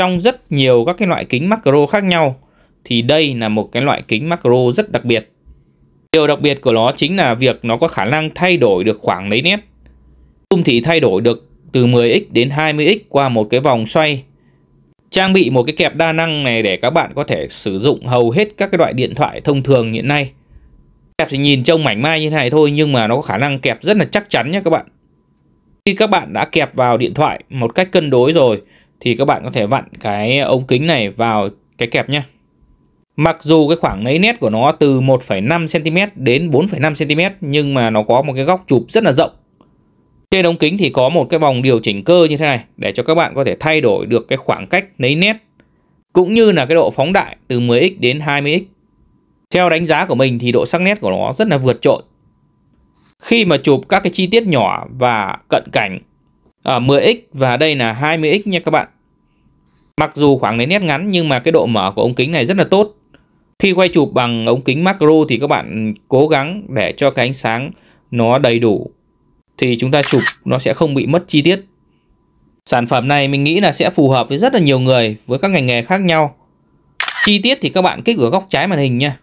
trong rất nhiều các cái loại kính macro khác nhau thì đây là một cái loại kính macro rất đặc biệt. Điều đặc biệt của nó chính là việc nó có khả năng thay đổi được khoảng lấy nét. Zoom thì thay đổi được từ 10x đến 20x qua một cái vòng xoay. Trang bị một cái kẹp đa năng này để các bạn có thể sử dụng hầu hết các cái loại điện thoại thông thường hiện nay. Kẹp thì nhìn trông mảnh mai như thế này thôi nhưng mà nó có khả năng kẹp rất là chắc chắn nhé các bạn. Khi các bạn đã kẹp vào điện thoại một cách cân đối rồi thì các bạn có thể vặn cái ống kính này vào cái kẹp nhé. Mặc dù cái khoảng lấy nét của nó từ 1,5cm đến 4,5cm nhưng mà nó có một cái góc chụp rất là rộng. Trên ống kính thì có một cái vòng điều chỉnh cơ như thế này để cho các bạn có thể thay đổi được cái khoảng cách lấy nét cũng như là cái độ phóng đại từ 10x đến 20x. Theo đánh giá của mình thì độ sắc nét của nó rất là vượt trội. Khi mà chụp các cái chi tiết nhỏ và cận cảnh ở ờ, 10x và đây là 20x nha các bạn. Mặc dù khoảng lấy nét ngắn nhưng mà cái độ mở của ống kính này rất là tốt. Khi quay chụp bằng ống kính macro thì các bạn cố gắng để cho cái ánh sáng nó đầy đủ thì chúng ta chụp nó sẽ không bị mất chi tiết. Sản phẩm này mình nghĩ là sẽ phù hợp với rất là nhiều người với các ngành nghề khác nhau. Chi tiết thì các bạn kích ở góc trái màn hình nha.